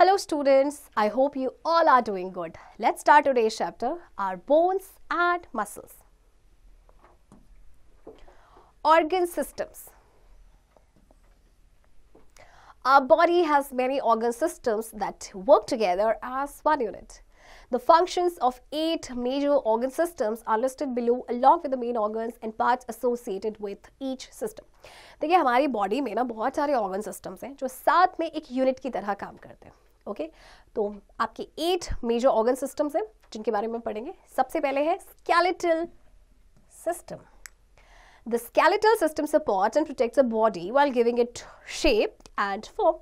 Hello students, I hope you all are doing good. Let's start today's chapter, our bones and muscles. Organ systems. Our body has many organ systems that work together as one unit. The functions of eight major organ systems are listed below along with the main organs and parts associated with each system. देखिए हमारी body में ना बहुत सारे organ systems हैं जो साथ में एक unit की तरह काम करते हैं ओके okay? तो आपके एट मेजर ऑर्गन सिस्टम्स हैं जिनके बारे में पढ़ेंगे सबसे पहले है skeletal system The skeletal system supports and protects the body while giving it shape and form.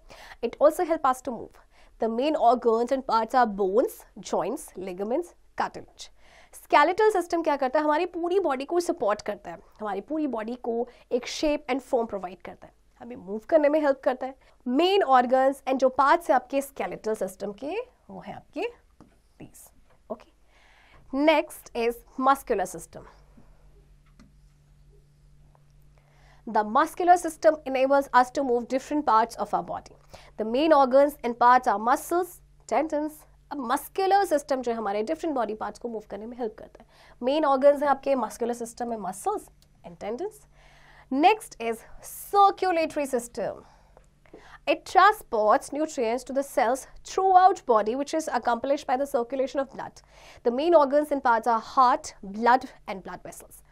It also helps us to move. The main organs and parts are bones, joints, ligaments, cartilage. Skeletal system क्या करता है हमारी पूरी body को support करता है हमारी पूरी बॉडी को एक शेप एंड फॉर्म प्रोवाइड करता है हमें मूव करने में हेल्प करता है मेन ऑर्गन्स एंड जो पार्ट्स हैं आपके स्केलेटल सिस्टम के वो है आपके तीस okay next is muscular system The muscular system enables us to move different parts of our body. The main organs and parts are muscles, tendons. अब muscular system जो है हमारे डिफरेंट बॉडी पार्ट्स को मूव करने में help करता है main organs हैं आपके मस्कुलर सिस्टम में muscles and tendons Next is circulatory system. It transports nutrients to the cells throughout body which is accomplished by the circulation of blood. The main organs in parts are heart, blood and blood vessels.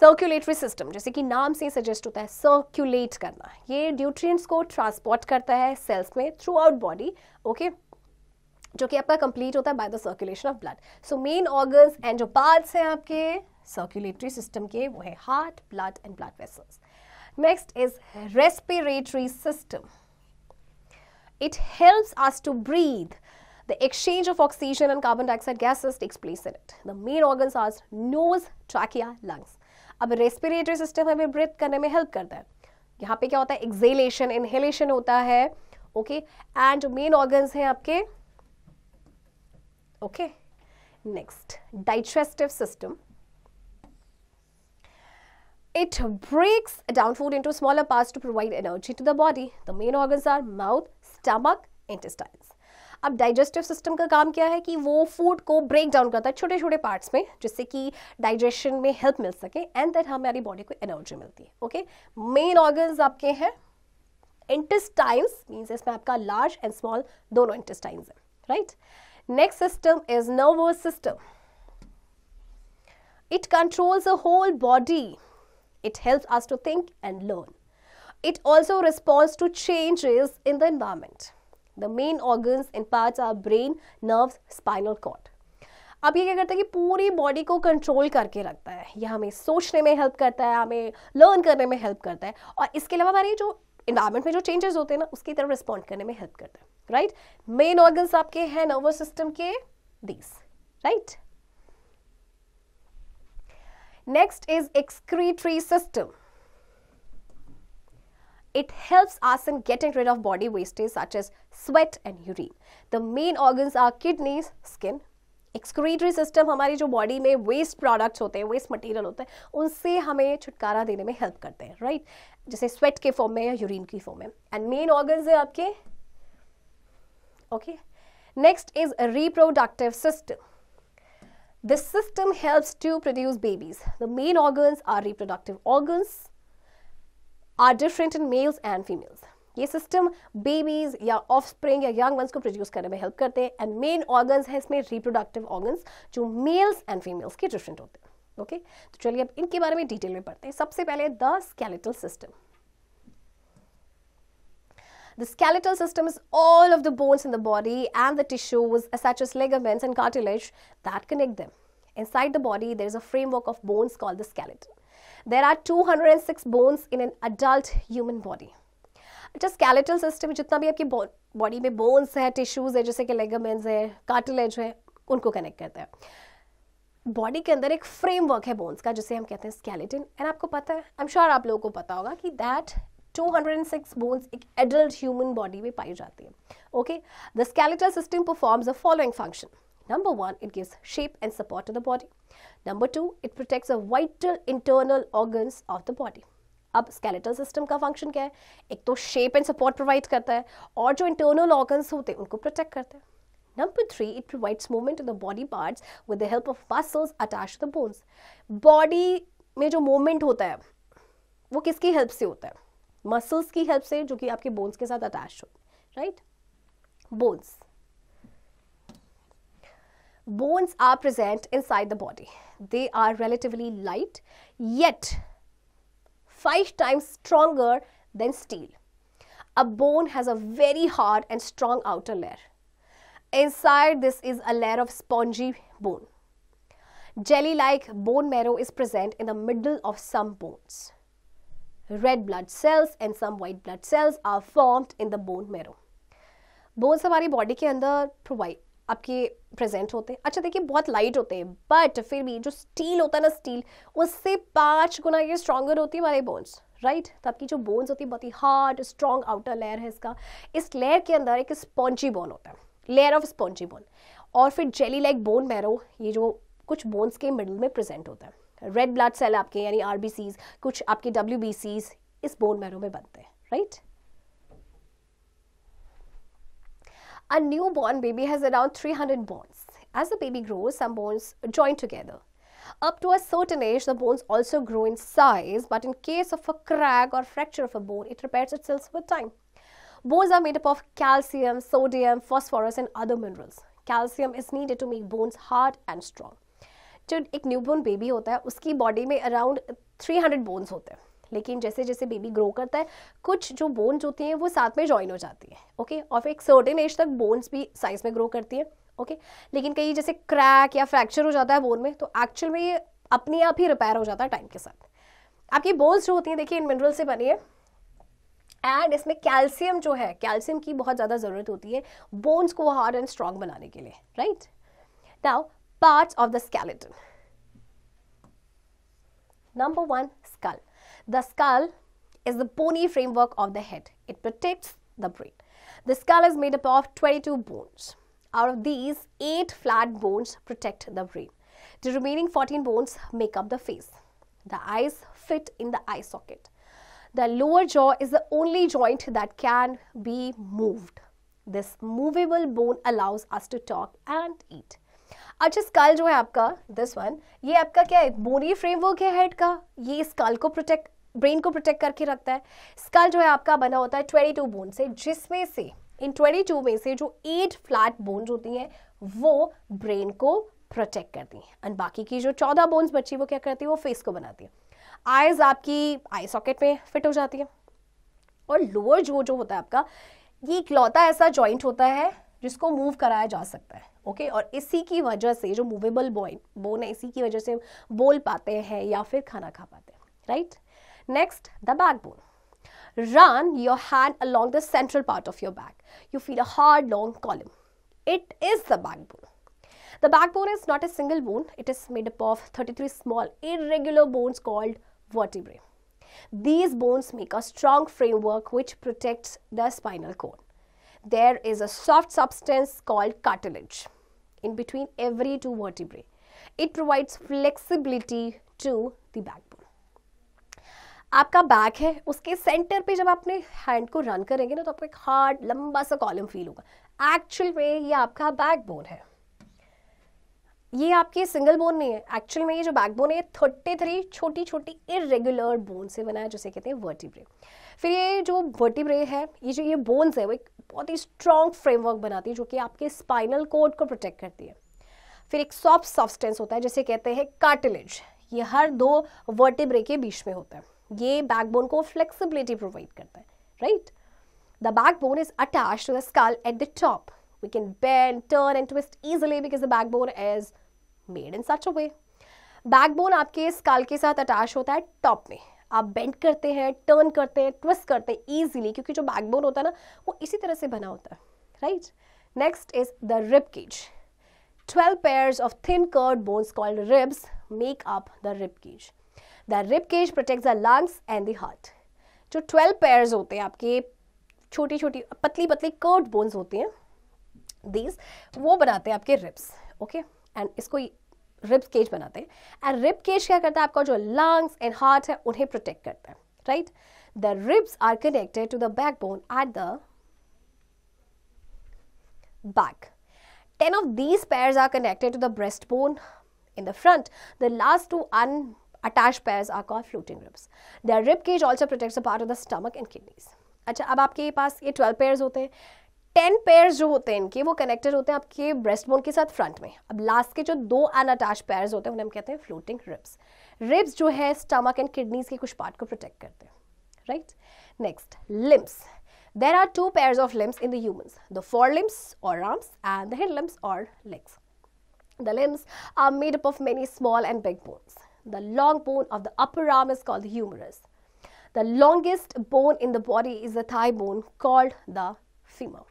Circulatory system जैसे कि नाम से suggest होता है circulate करना ये nutrients को transport करता है सेल्स में थ्रू आउट बॉडी ओके जो कि आपका कंप्लीट होता है by the circulation of blood so main organs and जो पार्ट्स हैं आपके सर्कुलेटरी सिस्टम के वो है heart blood and blood vessels next is respiratory system it helps us to breathe the exchange of oxygen and carbon dioxide gases takes place in it the main organs are nose trachea lungs अब respiratory system हमें breathe करने में help करता है यहाँ पे क्या होता है एक्सेलेशन इनहेलेशन होता है ओके एंड मेन ऑर्गन्स हैं आपके okay next digestive system It breaks down food into smaller parts to provide energy to the body. The main organs are mouth, stomach, intestines. अब डाइजेस्टिव सिस्टम का काम क्या है कि वो फूड को ब्रेक डाउन करता है छोटे छोटे पार्ट्स में जिससे कि डाइजेशन में हेल्प मिल सके एंड देन हमारी बॉडी को एनर्जी मिलती है ओके मेन ऑर्गन्स आपके हैं इंटेस्टाइन्स मीन्स इसमें आपका लार्ज एंड स्मॉल दोनों इंटेस्टाइन्स है right next system is nervous system it controls a whole body It helps us to think and learn. It also responds to changes in the environment. The main organs in parts are brain, nerves, spinal cord. अब ये क्या करता है कि पूरी body को control करके रखता है यह हमें सोचने में हेल्प करता है हमें लर्न करने में हेल्प करता है और इसके अलावा हमारे जो इन्वायरमेंट में जो चेंजेस होते हैं ना उसकी तरफ रिस्पॉन्ड करने में हेल्प करता है राइट मेन ऑर्गन्स आपके हैं नर्वस सिस्टम के this right Next is excretory system. It helps us in getting rid of body waste such as sweat and urine. The main organs are kidneys, skin. Excretory system हमारी जो body में waste products होते हैं, waste material होते हैं, उनसे हमें छुटकारा देने में help करते हैं, right? जैसे sweat के form में urine की form में. And main organs हैं आपके, okay? Next is reproductive system. This system helps to produce babies. The main organs are reproductive organs, are different in males and females. ये system babies या offspring या young ones को produce करने में And करते organs has made reproductive हैं इसमें males and जो मेल्स एंड फीमेल्स के होते okay? तो चलिए अब इनके बारे में detail में पढ़ते सबसे पहले the skeletal The skeletal system is all of the bones in the body and the tissues, such as ligaments and cartilage, that connect them. Inside the body, there is a framework of bones called the skeleton. There are 206 bones in an adult human body. अच्छा skeletal system जितना भी आपकी body में bones है tissues है जैसे कि ligaments है कार्टिलेज है उनको कनेक्ट करता है बॉडी के अंदर एक फ्रेमवर्क है बोन्स का जिसे हम कहते हैं स्केलेटिन एंड आपको पता है आई एम श्योर आप लोगों को पता होगा कि दैट 206 बोन्स एक एडल्ट ह्यूमन बॉडी में पाई जाती है okay the skeletal system performs the following function number one it gives shape and support to the body number two it protects the vital internal organs of the body अब skeletal system का function क्या है एक तो shape and support provide करता है और जो इंटरनल ऑर्गन्स होते हैं उनको प्रोटेक्ट करता है number three it provides movement of the body parts with the help of muscles attach the bones body में जो मूवमेंट होता है वो किसकी हेल्प से होता है मसल्स की हेल्प से जो कि आपके बोन्स के साथ अटैच हो right bones bones are present inside the body. They are relatively light, yet five times stronger than steel. A bone has a very hard and strong outer layer. Inside this is a layer of spongy bone. Jelly-like bone marrow is present in the middle of some bones. Red blood cells and some white blood cells are formed in the bone marrow. Bones हमारी body के अंदर provide आपके present होते हैं अच्छा देखिए बहुत light होते हैं बट फिर भी जो स्टील होता है ना स्टील उससे पाँच गुना ये स्ट्रॉगर होती है हमारे बोन्स राइट right? तो आपकी जो बोन्स होती है बहुत ही हार्ड स्ट्रॉन्ग आउटर लेयर है इसका इस लेयर के अंदर एक स्पॉन्जी बोन होता है लेयर ऑफ स्पॉन्जी बोन और फिर जेली लाइक बोन मैरो ये जो कुछ बोन्स के मिडल में प्रेजेंट होता है रेड ब्लड सेल आपके यानी आर कुछ आपके डब्ल्यू इस बोन मैरो में बनते हैं right right? A newborn baby has around 300 bones. As the baby grows, some bones join together. Up to a certain age, the bones also grow in size, but in case of a crack or fracture of a bone, it repairs itself with time. Bones are made up of calcium, sodium, phosphorus, and other minerals. Calcium is needed to make bones hard and strong. जो एक newborn baby होता है उसकी body में around 300 bones होते हैं लेकिन जैसे जैसे बेबी ग्रो करता है कुछ जो बोन्स होती हैं वो साथ में ज्वाइन हो जाती है ओके और एक सर्टेन एज तक बोन्स भी साइज में ग्रो करती है ओके लेकिन कहीं जैसे क्रैक या फ्रैक्चर हो जाता है बोन में तो एक्चुअल में ये अपने आप ही रिपेयर हो जाता है टाइम के साथ आपकी बोन्स जो होती हैं देखिए इन मिनरल से बनी है एंड इसमें कैल्शियम जो है कैल्शियम की बहुत ज़्यादा ज़रूरत होती है बोन्स को हार्ड एंड स्ट्रांग बनाने के लिए right now parts of the skeleton number one skull The skull is the bony framework of the head. It protects the brain. The skull is made up of 22 bones. Out of these, 8 flat bones protect the brain. The remaining 14 bones make up the face. The eyes fit in the eye socket. The lower jaw is the only joint that can be moved. This movable bone allows us to talk and eat. अच्छा skull जो है आपका this one ये आपका क्या है बोनी framework है head का ये स्कल को प्रोटेक्ट ब्रेन को प्रोटेक्ट करके रखता है स्कल जो है आपका बना होता है ट्वेंटी टू बोन से जिसमें से इन ट्वेंटी टू में से जो एट फ्लैट बोन्स होती हैं वो ब्रेन को प्रोटेक्ट करती हैं एंड बाकी की जो चौदह बोन्स बची वो क्या करती है वो फेस को बनाती है आईज आपकी आई सॉकेट में फिट हो जाती है और लोअर जो जो होता है आपका ये इकलौता ऐसा जॉइंट होता है जिसको मूव कराया जा सकता है ओके okay? और इसी की वजह से जो मूवेबल बोन बोन है इसी की वजह से बोल पाते हैं या फिर खाना खा पाते हैं right right? Next, the backbone. Run your hand along the central part of your back. You feel a hard, long column. It is the backbone. The backbone is not a single bone, it is made up of 33 small, irregular bones called vertebrae. These bones make a strong framework which protects the spinal cord. There is a soft substance called cartilage in between every two vertebrae. It provides flexibility to the back. आपका back है उसके centre पे जब आपने अपने hand को run करेंगे ना तो आपको एक हार्ड लंबा सा कॉलम फील होगा एक्चुअल में ये आपका बैक बोन है ये आपकी सिंगल बोन नहीं है एक्चुअल में ये जो बैक बोन है थर्टी थ्री छोटी छोटी इरेगुलर बोन से बना है जिसे कहते हैं वर्टिब्रे फिर ये जो वर्टिब्रे है ये जो ये बोन्स है वो एक बहुत ही स्ट्रॉन्ग फ्रेमवर्क बनाती है जो कि आपके स्पाइनल कोड को प्रोटेक्ट करती है फिर एक सॉफ्ट सब्सटेंस होता है जिसे कहते हैं कार्टिलेज ये हर दो वर्टिब्रे के बीच में होता है ये बैकबोन को फ्लेक्सिबिलिटी प्रोवाइड करता है right the backbone is attach to the skull at the top we can bend turn and twist easily because the backbone is made in such a way bone आपके skull के साथ attach होता है top में आप bend करते हैं turn करते हैं ट्विस्ट करते हैं ईजिली क्योंकि जो बैक बोन होता है ना वो इसी तरह से बना होता है right next is the rib cage 12 pairs of thin curved bones called ribs make up the rib cage the rib cage protect the lungs and the heart जो ट्वेल्व पेयर्स होते हैं आपके छोटी छोटी पतली पतली कर्ड बोन्स होते हैं दीज वो बनाते हैं आपके रिप्स ओके एंड इसको रिप केज बनाते हैं एंड रिप केज क्या करता है आपका जो लंग्स एंड हार्ट है उन्हें प्रोटेक्ट करता है right the ribs are connected to the backbone at the back ten of these pairs are connected to the breastbone in the front the last two unattached pairs are called floating ribs. Their rib cage also protect a part of the stomach and kidneys अच्छा अब आपके पास ये twelve pairs होते हैं ten pairs जो होते हैं इनके वो कनेक्टेड होते हैं आपके ब्रेस्ट बोन के साथ फ्रंट में अब लास्ट के जो दो अनअटैच पेयर्स होते हैं उन्हें हम कहते हैं फ्लोटिंग रिब्स रिब्स जो है स्टमक एंड किडनीज के कुछ पार्ट को प्रोटेक्ट करते हैं right next limbs there are two pairs of limbs in the humans the fore limbs or arms and the limbs or legs The limbs are made up of many small and big bones. The long bone of the upper arm is called the humerus. The longest bone in the body is the thigh bone called the femur.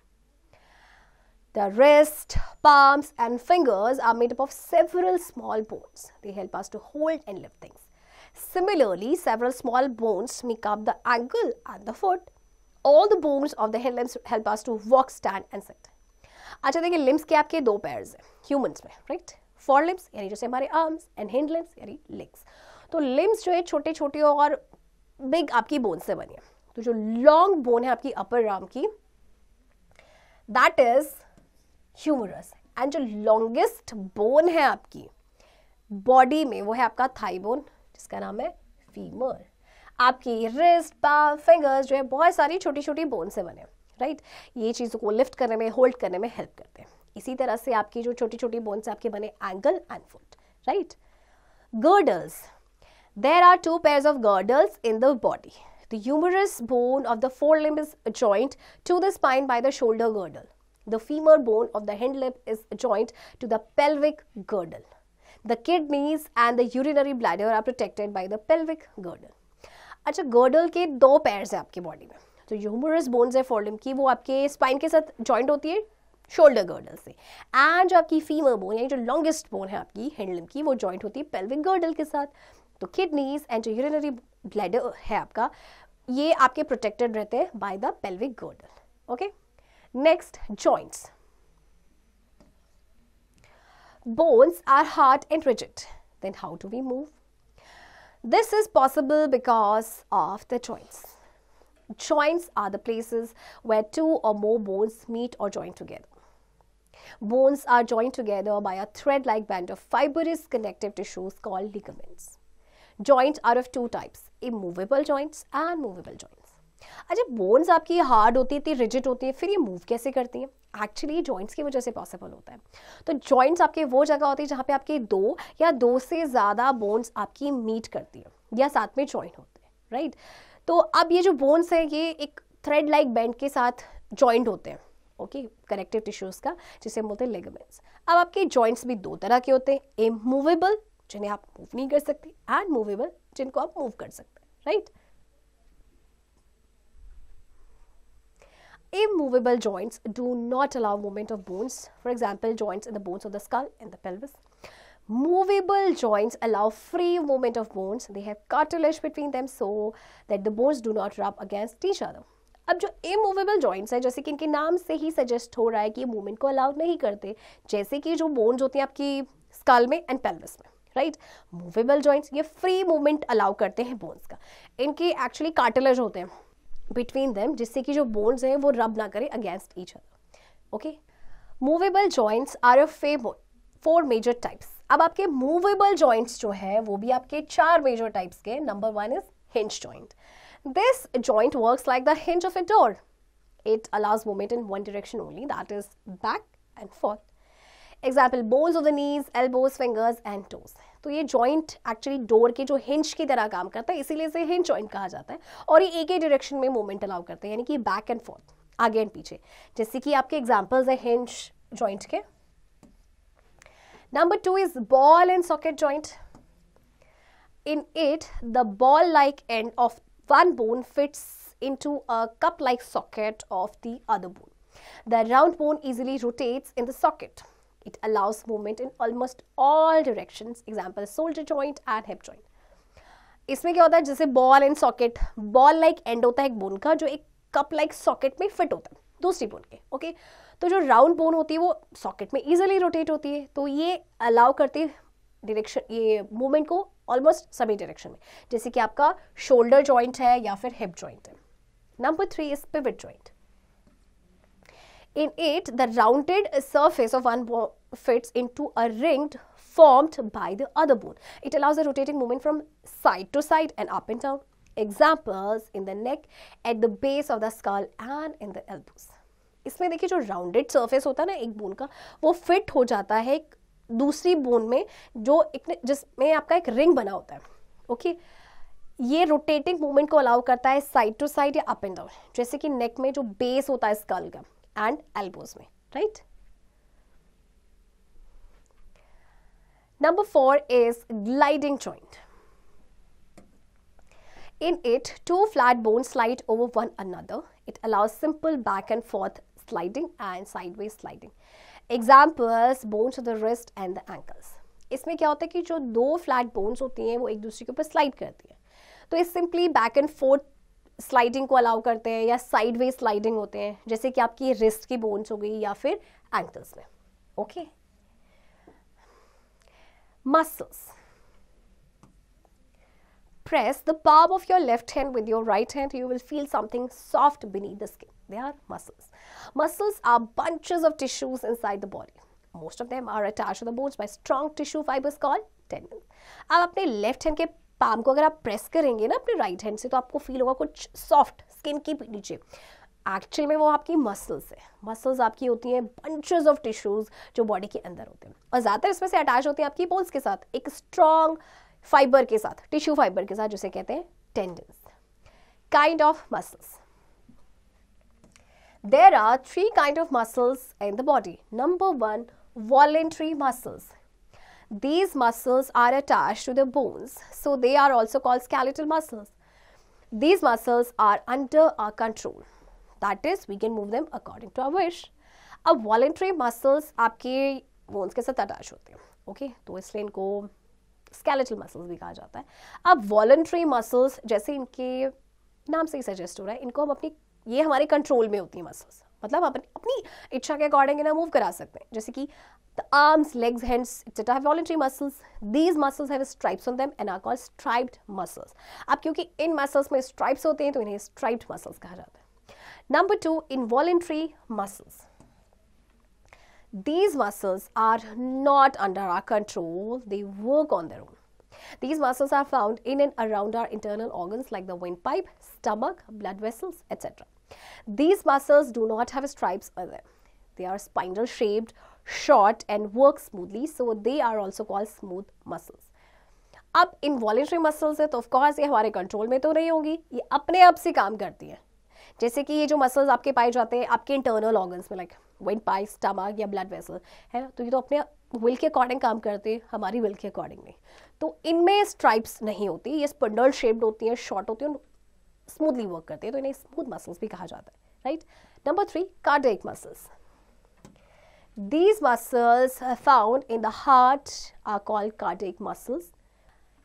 The wrist, palms, and fingers are made up of several small bones. They help us to hold and lift things. Similarly, several small bones make up the ankle and the foot. All the bones of the limbs help us to walk, stand, and sit. अच्छा देखिए limbs के आपके दो pairs हैं humans right? For limbs यानी जैसे हमारे arms and hind limbs यानी लेग्स तो लिम्स जो है छोटे छोटे और बिग आपकी बोन से बनी है तो जो लॉन्ग बोन है आपकी अपर आर्म की दैट इज ह्यूमरस एंड जो लॉन्गेस्ट बोन है आपकी बॉडी में वो है आपका थाई बोन जिसका नाम है फीमर आपकी रिस्ट पा फिंगर्स जो है बहुत सारी छोटी छोटी बोन से बने राइट right? ये चीज़ों को लिफ्ट करने में होल्ड करने में हेल्प करते हैं इसी तरह से आपकी जो छोटी छोटी बोन्स आपके बने ankle and foot right girdles there are two pair of girdles in the body the humerus bone of the fore limb is joint to the spine by the shoulder girdle the femur bone of the hind limb is joint to the pelvic girdle the kidneys and the urinary bladder are protected by the pelvic girdle अच्छा girdle के दो pairs हैं आपके body में तो humerus bones है fore limb की वो आपके स्पाइन के साथ ज्वाइंट होती है शोल्डर गर्डल से एंड आपकी फीमर बोन यानी जो लॉन्गेस्ट बोन है आपकी हैंडलिम की वो जॉइंट होती है पेल्विक गर्डल के साथ तो किडनीज एंड जो यूरिनरी ब्लैडर है आपका ये आपके प्रोटेक्टेड रहते हैं by the pelvic girdle okay next joints bones are hard and rigid then how do we move this is possible because of the joints joints are the places where two or more bones meet or join together Bones are joined together by a thread like band of fibrous connective tissues called ligaments. Joints are of two types immovable joints and movable joints. अच्छा bones आपकी hard होती है इतनी rigid होती है फिर ये move कैसे करती हैं एक्चुअली जॉइंट्स की वजह से पॉसिबल होता है तो जॉइंट्स आपके वो जगह होती है जहाँ पे आपके दो या दो से ज़्यादा बोन्स आपकी मीट करती है या साथ में जॉइन होते हैं राइट तो अब ये जो बोन्स हैं ये एक थ्रेड लाइक -like बैंड के साथ जॉइंट होते हैं ओके कनेक्टिव टिश्यूज का जिसे बोलते हैं लेगामेंट्स अब आपके जॉइंट्स भी दो तरह के होते हैं ए मूवेबल जिन्हें आप मूव नहीं कर सकते एंड मूवेबल जिनको आप मूव कर सकते हैं right immovable joints do not allow movement of bones for example joints in the bones of the skull and the pelvis movable joints allow free movement of bones they have cartilage between them so that the bones do not rub against each other अब जो immovable joints हैं जैसे कि इनके नाम से ही suggest हो रहा है कि ये मूवमेंट को अलाउ नहीं करते जैसे कि जो बोन्स होती हैं आपकी स्कल में एंड पेल्विस में राइट मूवेबल जॉइंट्स ये फ्री मूवमेंट अलाउ करते हैं बोन्स का इनके एक्चुअली कार्टिलेज होते हैं बिटवीन देम जिससे कि जो बोन्स हैं वो रब ना करें against each other okay movable joints are a fame four major types अब आपके मूवेबल जॉइंट्स जो है वो भी आपके चार मेजर टाइप्स के number one is hinge joint This joint works like the hinge of a door. It allows movement in one direction only, that is back and forth. example balls of the knees elbows fingers and toes तो ये joint actually door के जो Hinch की तरह काम करता है इसीलिए इसे हिंच जॉइंट कहा जाता है और ये एक ही डायरेक्शन में मूवमेंट अलाउ करते हैं यानी कि बैक एंड फोर्थ आगे एंड पीछे जैसे कि आपके एग्जांपल्स हैं हिंच जॉइंट के number two is ball and socket joint in it the ball like end of one bone fits into a cup-like socket of the other bone. The round bone easily rotates in the socket. It allows movement in almost all directions, example shoulder joint and hip joint. इसमें क्या होता है जैसे ball and socket ball like end होता है एक bone का जो एक कप लाइक सॉकेट में फिट होता है दूसरी बोन के ओके तो जो राउंड बोन होती है वो सॉकेट में इजीली रोटेट होती है तो ये अलाउ करती है डायरेक्शन ये मूवमेंट को ऑलमोस्ट सभी डायरेक्शन में जैसे कि आपका शोल्डर ज्वाइंट है या फिर हिप ज्वाइंट है number three is pivot joint in it the rounded surface of one bone fits into a ring formed by the other bone it allows a rotating movement from side to side and up and down examples in the neck at the base of the skull and in the elbows इसमें देखिए जो rounded surface होता है ना एक bone का वो fit हो जाता है एक दूसरी बोन में जो एक जिसमें आपका एक रिंग बना होता है ओके ये रोटेटिंग मूवमेंट को अलाउ करता है साइड टू साइड या अप एंड डाउन जैसे कि नेक में जो बेस होता है स्कल का एंड एल्बोज में right number four is gliding joint In it, two flat bones slide over one another. It allows simple back and forth sliding and sideways sliding. Examples bones of the wrist and the ankles इसमें क्या होता है कि जो दो flat bones होती हैं वो एक दूसरे के ऊपर स्लाइड करती हैं तो इस simply back and forth sliding को अलाउ करते हैं या साइड वे स्लाइडिंग होते हैं जैसे कि आपकी रिस्ट की बोन्स हो गई या फिर एंकल्स में ओके मसल्स प्रेस द पाव of your left hand with your right hand you will feel something soft beneath the skin They are muscles. Muscles are bunches of tissues inside the body. Most of them are attached to the bones by strong tissue fibers called tendons. ab apne left hand ke palm ko agar aap press karenge na apne right hand se to aapko feel hoga kuch soft skin ke niche actual में वो आपकी muscles है muscles आपकी होती हैं bunches of tissues जो body के अंदर होते हैं और ज़्यादातर इसमें से अटैच होते हैं आपकी बोन्स के साथ एक स्ट्रॉन्ग फाइबर के साथ टिश्यू फाइबर के साथ जिसे कहते हैं tendons kind of muscles There are three kind of muscles in the body. Number 1 voluntary muscles. These muscles are attached to the bones, so they are also called skeletal muscles. These muscles are under our control. That is, we can move them according to our wish. a voluntary muscles aapke bones ke sath attach hote hain okay? to isliye inko skeletal muscles bhi kaha jata hai ab voluntary muscles jaise inke naam se ही suggest हो रहा है इनको हम अपनी ये हमारे control में होती है मसल्स मतलब अपन अपनी इच्छा के अकॉर्डिंग ना मूव करा सकते हैं जैसे कि the arms legs hands its have voluntary muscles these muscles have stripes on them and are called striped muscles अब क्योंकि इन मसल्स में स्ट्राइप्स होते हैं तो इन्हें स्ट्राइप्ड मसल्स कहा जाता है number two involuntary muscles these muscles are not under our control they work on their own These muscles are found in and around our internal organs like the windpipe, stomach, blood vessels, etc. These mussels do not have stripes either. They are spindle shaped, short and work smoothly so they are also called smooth muscles. अब involuntary muscles है तो of course ये हमारे control में तो नहीं होंगी ये अपने आप से काम करती हैं जैसे कि ये जो मसल्स आपके पाए जाते हैं आपके इंटरनल ऑर्गन्स में लाइक वेन पाइप स्टमक या ब्लड वेसल है ना तो ये तो अपने विल के अकॉर्डिंग काम करते हैं हमारी विल के अकॉर्डिंग में तो इनमें स्ट्राइप्स नहीं होती ये स्पंडल शेप्ड होती हैं शॉर्ट होती हैं स्मूथली वर्क करते हैं तो इन्हें स्मूथ मसल्स भी कहा जाता है right number three cardiac muscles these muscles found in the heart are called cardiac muscles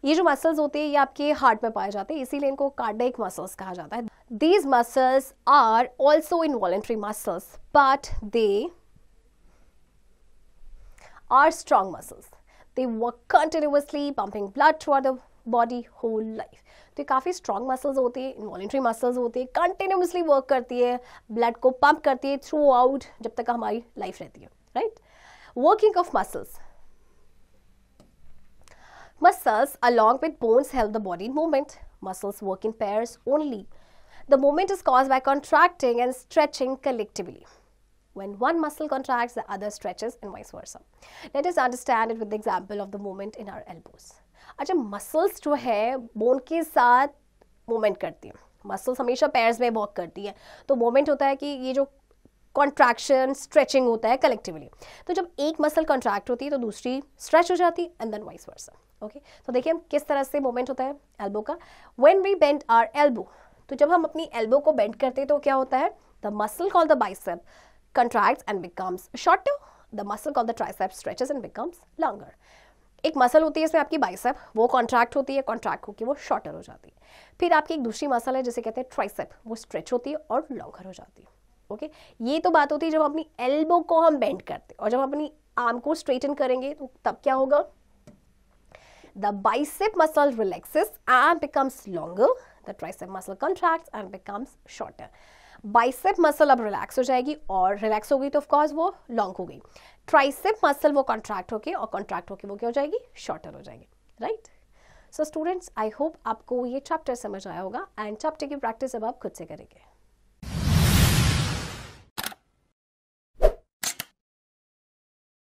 ये जो मसल्स होते हैं ये आपके हार्ट में पाए जाते हैं इसीलिए इनको कार्डिक मसल्स कहा जाता है these muscles are also involuntary muscles but they are strong muscles they work continuously pumping blood through the Body whole life. So, ये काफ़ी स्ट्रॉन्ग मसल्स होते हैं इन्वॉलेंट्री मसल्स होते हैं कंटिन्यूसली वर्क करती throughout. ब्लड को pump right? Working of muscles. Muscles along with bones help the body in movement. Muscles work in pairs only. The movement is caused by contracting and stretching collectively. When one muscle contracts, the other stretches and vice versa. Let us understand it with the example of the movement in our elbows. अच्छा muscles जो है bone के साथ movement करती हैं muscles हमेशा pairs में walk करती हैं तो मूवमेंट होता है कि ये जो कॉन्ट्रैक्शन स्ट्रेचिंग होता है कलेक्टिवली तो जब एक मसल कॉन्ट्रैक्ट होती है तो दूसरी स्ट्रेच हो जाती है and then vice versa okay तो देखिए हम किस तरह से मूवमेंट होता है एल्बो का when we bend our elbow तो जब हम अपनी एल्बो को बेंड करते हैं तो क्या होता है the muscle called the bicep contracts and becomes short the muscle called the tricep stretches and becomes longer एक मसल होती है इसमें आपकी बाइसेप वो कॉन्ट्रैक्ट होती है कॉन्ट्रैक्ट होकर वो शॉर्टर हो जाती है फिर आपकी एक दूसरी मसल है जिसे कहते हैं ट्राइसेप वो स्ट्रेच होती है और लॉन्गर हो जाती है ओके ये तो बात होती है जब अपनी एल्बो को हम बेंड करते हैं और जब अपनी आर्म को स्ट्रेटन करेंगे तो तब क्या होगा the bicep muscle relaxes and becomes longer the tricep muscle contracts and becomes shorter bicep muscle अब रिलैक्स हो जाएगी और रिलैक्स हो गई तो ऑफकोर्स वो लॉन्ग हो गई ट्राइसेप मसल वो कॉन्ट्रैक्ट होके और कॉन्ट्रैक्ट होके वो क्या हो जाएगी शॉर्टर हो जाएगी right so students I hope आपको ये चैप्टर समझ आया होगा एंड चैप्टर की प्रैक्टिस अब आप खुद से करेंगे